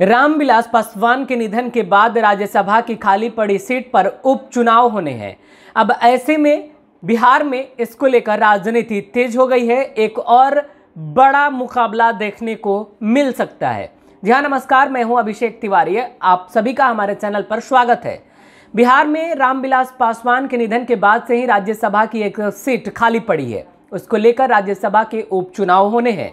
रामविलास पासवान के निधन के बाद राज्यसभा की खाली पड़ी सीट पर उपचुनाव होने हैं अब ऐसे में बिहार में इसको लेकर राजनीति तेज हो गई है एक और बड़ा मुकाबला देखने को मिल सकता है जी हाँ, नमस्कार मैं हूं अभिषेक तिवारी आप सभी का हमारे चैनल पर स्वागत है बिहार में रामविलास पासवान के निधन के बाद से ही राज्यसभा की एक सीट खाली पड़ी है उसको लेकर राज्यसभा के उपचुनाव होने हैं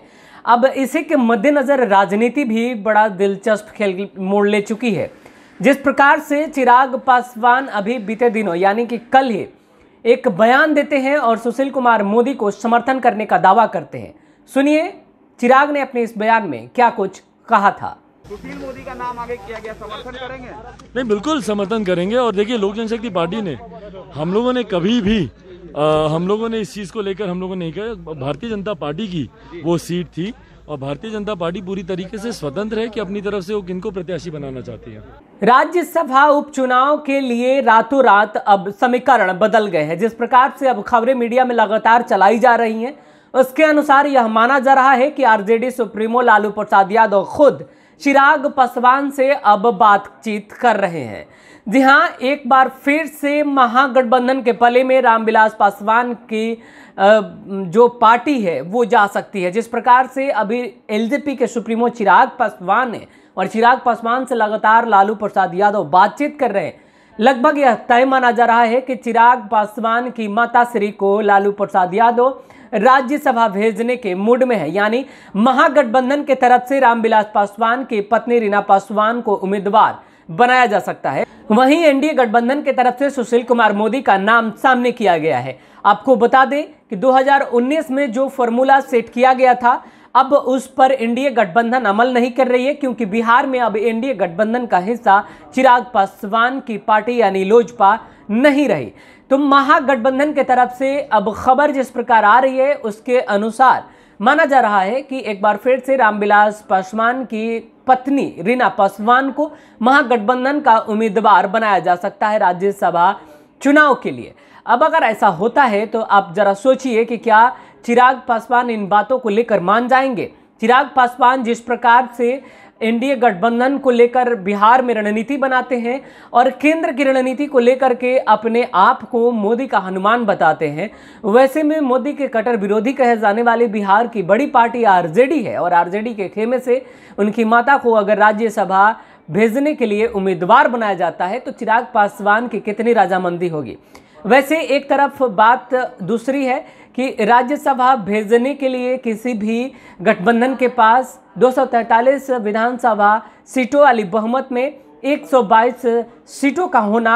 अब इसी के मद्देनज़र राजनीति भी बड़ा दिलचस्प खेल मोड़ ले चुकी है जिस प्रकार से चिराग पासवान अभी बीते दिनों यानी कि कल ही एक बयान देते हैं और सुशील कुमार मोदी को समर्थन करने का दावा करते हैं सुनिए चिराग ने अपने इस बयान में क्या कुछ कहा था सुशील मोदी का नाम आगे किया गया समर्थन करेंगे नहीं बिल्कुल समर्थन करेंगे और देखिए लोक जनशक्ति पार्टी ने हम लोगों ने कभी भी आ, हम लोगों ने इस चीज़ को लेकर हम लोगों ने कहा भारतीय जनता पार्टी की वो सीट थी और भारतीय जनता पार्टी पूरी तरीके से स्वतंत्र है कि अपनी तरफ से वो किनको प्रत्याशी बनाना चाहती है राज्यसभा उपचुनाव के लिए रातों रात अब समीकरण बदल गए हैं जिस प्रकार से अब खबरें मीडिया में लगातार चलाई जा रही हैं उसके अनुसार यह माना जा रहा है कि आरजेडी सुप्रीमो लालू प्रसाद यादव खुद चिराग पासवान से अब बातचीत कर रहे हैं जी हाँ एक बार फिर से महागठबंधन के पले में रामविलास पासवान की जो पार्टी है वो जा सकती है जिस प्रकार से अभी एलजेपी के सुप्रीमो चिराग पासवान है और चिराग पासवान से लगातार लालू प्रसाद यादव बातचीत कर रहे हैं लगभग यह तय माना जा रहा है कि चिराग पासवान की माता श्री को लालू प्रसाद यादव राज्यसभा भेजने के मूड में है यानी महागठबंधन के तरफ से रामविलास पासवान की पत्नी रीना पासवान को उम्मीदवार बनाया जा सकता है वहीं एनडीए गठबंधन के तरफ से सुशील कुमार मोदी का नाम सामने किया गया है आपको बता दें कि 2019 में जो फॉर्मूला सेट किया गया था अब उस पर एनडीए गठबंधन अमल नहीं कर रही है क्योंकि बिहार में अब एनडीए गठबंधन का हिस्सा चिराग पासवान की पार्टी यानी लोजपा नहीं रही तो महागठबंधन के तरफ से अब खबर जिस प्रकार आ रही है उसके अनुसार माना जा रहा है कि एक बार फिर से रामविलास पासवान की पत्नी रीना पासवान को महागठबंधन का उम्मीदवार बनाया जा सकता है राज्यसभा चुनाव के लिए अब अगर ऐसा होता है तो आप जरा सोचिए कि क्या चिराग पासवान इन बातों को लेकर मान जाएंगे चिराग पासवान जिस प्रकार से एनडीए गठबंधन को लेकर बिहार में रणनीति बनाते हैं और केंद्र की रणनीति को लेकर के अपने आप को मोदी का हनुमान बताते हैं वैसे में मोदी के कट्टर विरोधी कहे जाने वाले बिहार की बड़ी पार्टी आरजेडी है और आरजेडी के खेमे से उनकी माता को अगर राज्यसभा भेजने के लिए उम्मीदवार बनाया जाता है तो चिराग पासवान की कितनी राजामंदी होगी वैसे एक तरफ बात दूसरी है कि राज्यसभा भेजने के लिए किसी भी गठबंधन के पास दो विधानसभा सीटों वाली बहुमत में 122 सीटों का होना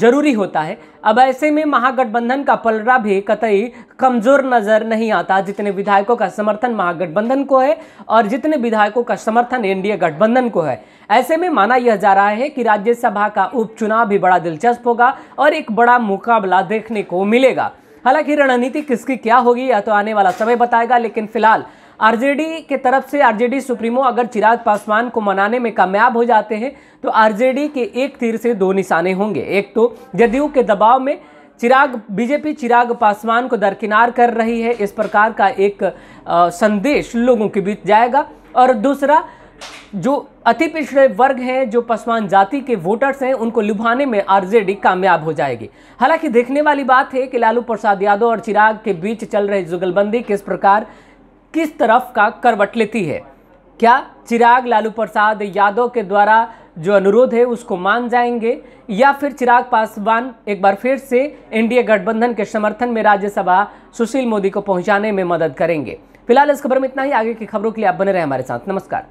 जरूरी होता है अब ऐसे में महागठबंधन का पलड़ा भी कतई कमज़ोर नज़र नहीं आता जितने विधायकों का समर्थन महागठबंधन को है और जितने विधायकों का समर्थन एनडीए गठबंधन को है ऐसे में माना यह जा रहा है कि राज्यसभा का उपचुनाव भी बड़ा दिलचस्प होगा और एक बड़ा मुकाबला देखने को मिलेगा हालांकि रणनीति किसकी क्या होगी या तो आने वाला समय बताएगा लेकिन फिलहाल आरजेडी के तरफ से आरजेडी सुप्रीमो अगर चिराग पासवान को मनाने में कामयाब हो जाते हैं तो आरजेडी के एक तीर से दो निशाने होंगे एक तो जदयू के दबाव में चिराग बीजेपी चिराग पासवान को दरकिनार कर रही है इस प्रकार का एक आ, संदेश लोगों के बीच जाएगा और दूसरा जो अति पिछड़े वर्ग हैं जो पसवान जाति के वोटर्स हैं उनको लुभाने में आरजेडी कामयाब हो जाएगी हालांकि देखने वाली बात है कि लालू प्रसाद यादव और चिराग के बीच चल रही जुगलबंदी किस प्रकार किस तरफ का करवट लेती है क्या चिराग लालू प्रसाद यादव के द्वारा जो अनुरोध है उसको मान जाएंगे या फिर चिराग पासवान एक बार फिर से एनडीए गठबंधन के समर्थन में राज्यसभा सुशील मोदी को पहुंचाने में मदद करेंगे फिलहाल इस खबर में इतना ही आगे की खबरों के लिए आप बने रहे हमारे साथ नमस्कार